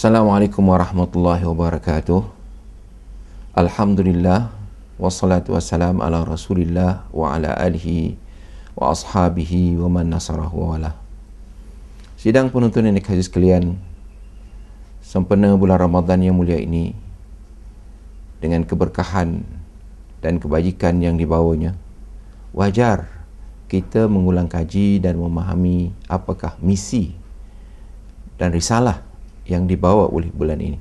Assalamualaikum warahmatullahi wabarakatuh. Alhamdulillah wassalatu wassalam ala Rasulillah wa ala alihi wa ashabihi wa man nasarahu wala. Sidang penonton yang dikasih sekalian sempena bulan Ramadan yang mulia ini dengan keberkahan dan kebajikan yang dibawanya wajar kita mengulang kaji dan memahami apakah misi dan risalah yang dibawa oleh bulan ini.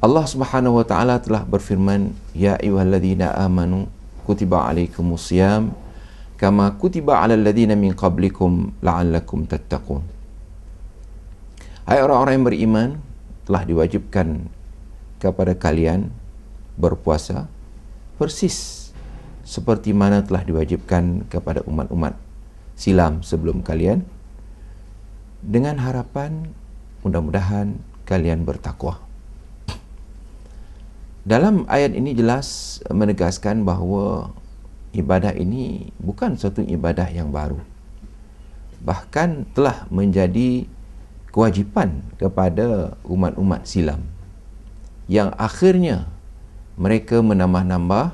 Allah Subhanahu wa taala telah berfirman, "Ya ayyuhalladzina amanu kutiba alaikumusiyam kama kutiba alal ladzina min qablikum la'allakum tattaqun." Hai orang-orang yang beriman, telah diwajibkan kepada kalian berpuasa persis seperti mana telah diwajibkan kepada umat-umat silam sebelum kalian dengan harapan mudah-mudahan kalian bertakwa. Dalam ayat ini jelas menegaskan bahawa ibadah ini bukan satu ibadah yang baru. Bahkan telah menjadi kewajipan kepada umat-umat silam yang akhirnya mereka menambah-nambah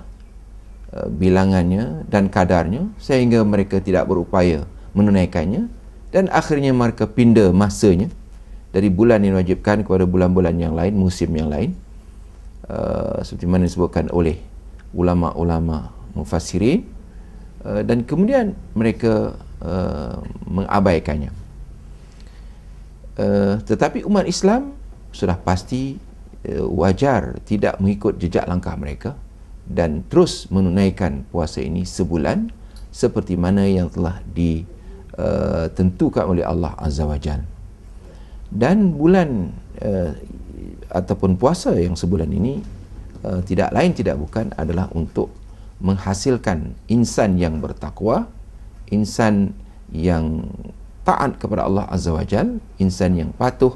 eh, bilangannya dan kadarnya sehingga mereka tidak berupaya menunaikannya dan akhirnya mereka pindah masanya dari bulan yang diwajibkan kepada bulan-bulan yang lain, musim yang lain. Uh, seperti mana disebutkan oleh ulama-ulama mufassirin uh, dan kemudian mereka uh, mengabaikannya. Uh, tetapi umat Islam sudah pasti uh, wajar tidak mengikut jejak langkah mereka dan terus menunaikan puasa ini sebulan seperti mana yang telah ditentukan uh, oleh Allah Azza wa Jalla dan bulan uh, ataupun puasa yang sebulan ini uh, tidak lain tidak bukan adalah untuk menghasilkan insan yang bertakwa insan yang taat kepada Allah Azza wa Jal insan yang patuh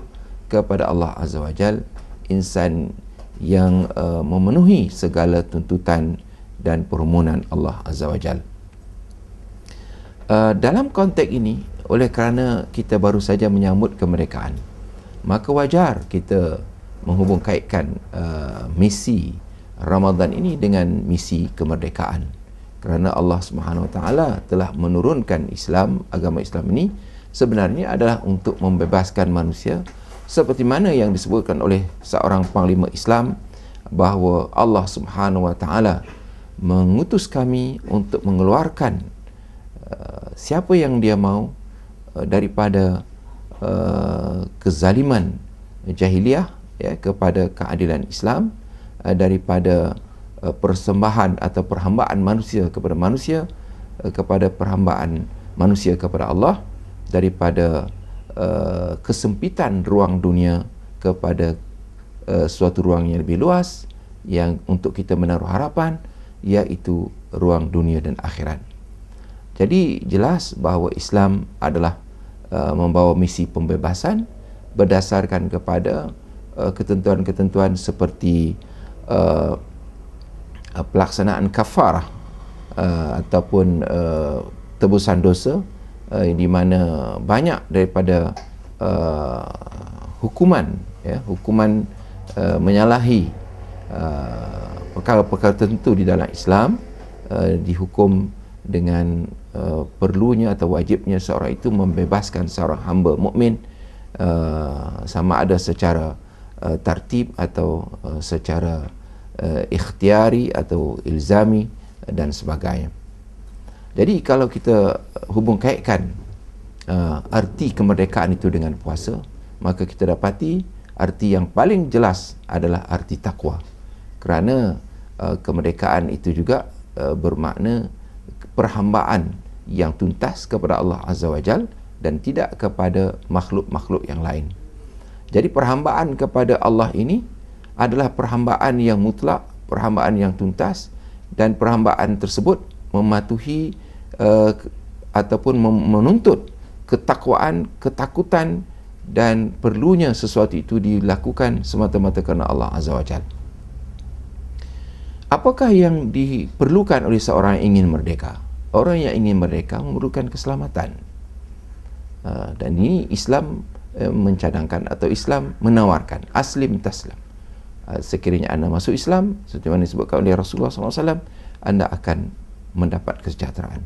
kepada Allah Azza wa Jal insan yang uh, memenuhi segala tuntutan dan permohonan Allah Azza wa Jal uh, dalam konteks ini oleh kerana kita baru saja menyambut kemerdekaan maka wajar kita menghubungkaitkan uh, misi Ramadan ini dengan misi kemerdekaan kerana Allah Subhanahu Wa Taala telah menurunkan Islam agama Islam ini sebenarnya adalah untuk membebaskan manusia seperti mana yang disebutkan oleh seorang panglima Islam bahawa Allah Subhanahu Wa Taala mengutus kami untuk mengeluarkan uh, siapa yang dia mahu Eh, daripada uh, kezaliman jahiliah ya kepada keadilan Islam uh, daripada uh, persembahan atau perhambaan manusia kepada manusia uh, kepada perhambaan manusia kepada Allah daripada uh, kesempitan ruang dunia kepada uh, suatu ruang yang lebih luas yang untuk kita menaruh harapan iaitu ruang dunia dan akhirat. Jadi jelas bahawa Islam adalah Uh, membawa misi pembebasan berdasarkan kepada uh, ketentuan-ketentuan uh, seperti uh, uh pelaksanaan kafar uh, ataupun uh, tebusan dosa uh, di mana banyak daripada uh, hukuman ya hukuman uh, menyalahi uh, perkara-perkara tertentu di dalam Islam uh, dihukum dengan uh, perlunya atau wajibnya seorang itu membebaskan seorang hamba mukmin uh, sama ada secara uh, tertib atau uh, secara uh, ikhtiari atau ilzami dan sebagainya. Jadi kalau kita hubung kaitkan uh, arti kemerdekaan itu dengan puasa, maka kita dapati arti yang paling jelas adalah arti takwa. Kerana uh, kemerdekaan itu juga uh, bermakna perhambaan yang tuntas kepada Allah Azza wa Jal dan tidak kepada makhluk-makhluk yang lain. Jadi perhambaan kepada Allah ini adalah perhambaan yang mutlak, perhambaan yang tuntas dan perhambaan tersebut mematuhi uh, ataupun menuntut ketakwaan, ketakutan dan perlunya sesuatu itu dilakukan semata-mata kerana Allah Azza wa Jal. Apakah yang diperlukan oleh seorang yang ingin merdeka? orang yang ingin mereka memerlukan keselamatan uh, dan ini Islam uh, mencadangkan atau Islam menawarkan aslim taslam uh, ah, sekiranya anda masuk Islam seperti mana disebutkan oleh Rasulullah SAW anda akan mendapat kesejahteraan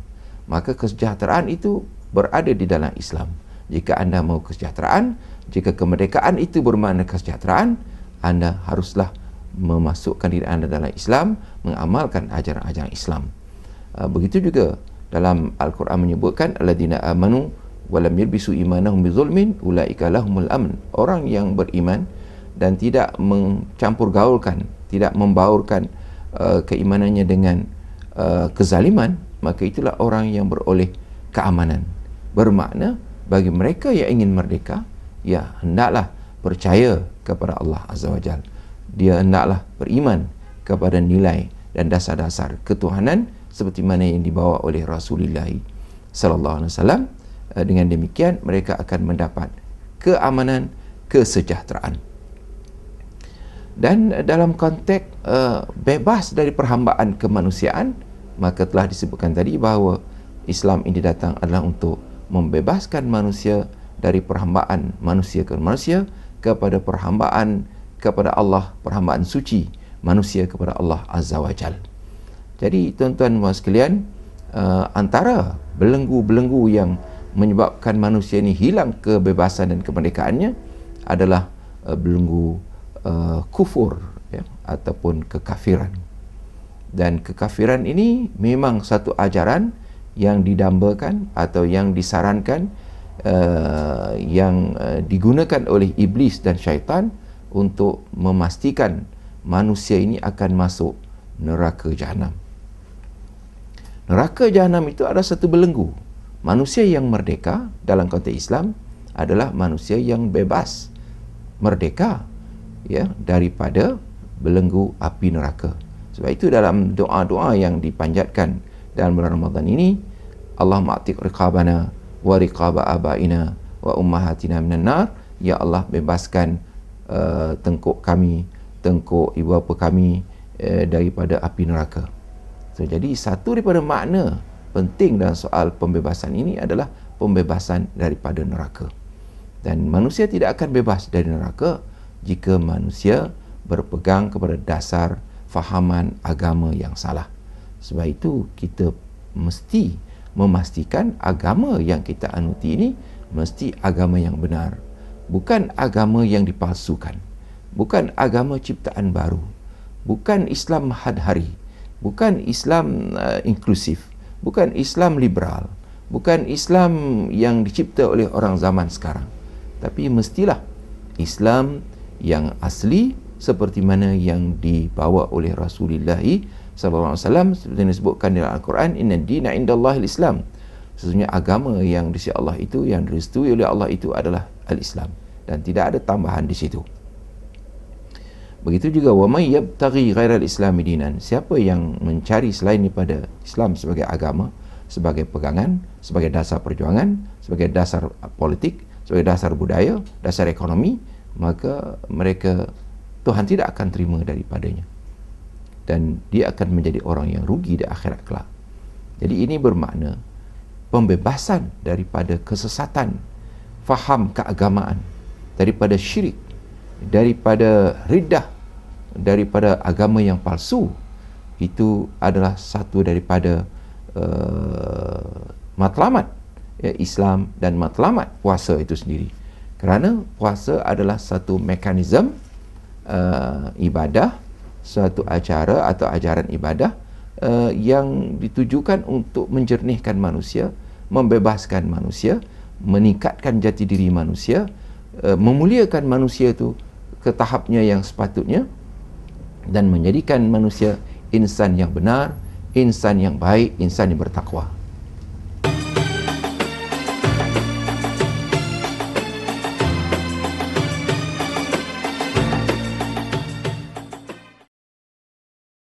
maka kesejahteraan itu berada di dalam Islam jika anda mahu kesejahteraan jika kemerdekaan itu bermakna kesejahteraan anda haruslah memasukkan diri anda dalam Islam mengamalkan ajaran-ajaran Islam Ah, begitu juga dalam al-Quran menyebutkan alladina amanu walam yalbisu imanahum bizulmin ulaika lahumul amn orang yang beriman dan tidak mencampur gaulkan tidak membaurkan uh, keimanannya dengan uh, kezaliman maka itulah orang yang beroleh keamanan bermakna bagi mereka yang ingin merdeka ya hendaklah percaya kepada Allah azza wajalla dia hendaklah beriman kepada nilai dan dasar-dasar ketuhanan seperti mana yang dibawa oleh Rasulullah sallallahu alaihi wasallam eh, dengan demikian mereka akan mendapat keamanan kesejahteraan dan eh, dalam konteks uh, bebas dari perhambaan kemanusiaan maka telah disebutkan tadi bahawa Islam ini datang adalah untuk membebaskan manusia dari perhambaan manusia ke manusia kepada perhambaan kepada Allah perhambaan suci manusia kepada Allah azza wajalla jadi tuan-tuan dan sekalian, uh, antara belenggu-belenggu yang menyebabkan manusia ini hilang kebebasan dan kemerdekaannya adalah uh, belenggu uh, kufur ya ataupun kekafiran. Dan kekafiran ini memang satu ajaran yang didambakan atau yang disarankan uh, yang uh, digunakan oleh iblis dan syaitan untuk memastikan manusia ini akan masuk neraka jahanam. Neraka jahanam itu adalah satu belenggu. Manusia yang merdeka dalam konteks Islam adalah manusia yang bebas merdeka ya daripada belenggu api neraka. Sebab itu dalam doa-doa yang dipanjatkan dalam bulan Ramadan ini, Allah ma'tiq riqabana wa riqaba abaina wa ummahatina minan nar, ya Allah bebaskan uh, tengkuk kami, tengkuk ibu bapa kami uh, daripada api neraka. So, jadi satu daripada makna penting dalam soal pembebasan ini adalah pembebasan daripada neraka. Dan manusia tidak akan bebas dari neraka jika manusia berpegang kepada dasar fahaman agama yang salah. Sebab itu kita mesti memastikan agama yang kita anuti ini mesti agama yang benar. Bukan agama yang dipalsukan. Bukan agama ciptaan baru. Bukan Islam hadhari bukan Islam uh, inklusif, bukan Islam liberal, bukan Islam yang dicipta oleh orang zaman sekarang. Tapi mestilah Islam yang asli seperti mana yang dibawa oleh Rasulullah SAW seperti yang disebutkan dalam Al-Quran inna dina indallah al-Islam sesungguhnya agama yang disi Allah itu yang direstui oleh Allah itu adalah al-Islam dan tidak ada tambahan di situ. Begitu juga wa may yabtaghi ghairal islam dinan. Siapa yang mencari selain daripada Islam sebagai agama, sebagai pegangan, sebagai dasar perjuangan, sebagai dasar politik, sebagai dasar budaya, dasar ekonomi, maka mereka Tuhan tidak akan terima daripadanya. Dan dia akan menjadi orang yang rugi di akhirat kelak. Jadi ini bermakna pembebasan daripada kesesatan faham keagamaan daripada syirik daripada ridah daripada agama yang palsu itu adalah satu daripada uh, matlamat ya, Islam dan matlamat puasa itu sendiri kerana puasa adalah satu mekanisme uh, ibadah satu acara atau ajaran ibadah uh, yang ditujukan untuk menjernihkan manusia membebaskan manusia meningkatkan jati diri manusia uh, memuliakan manusia itu ke tahapnya yang sepatutnya dan menjadikan manusia insan yang benar, insan yang baik, insan yang bertakwa.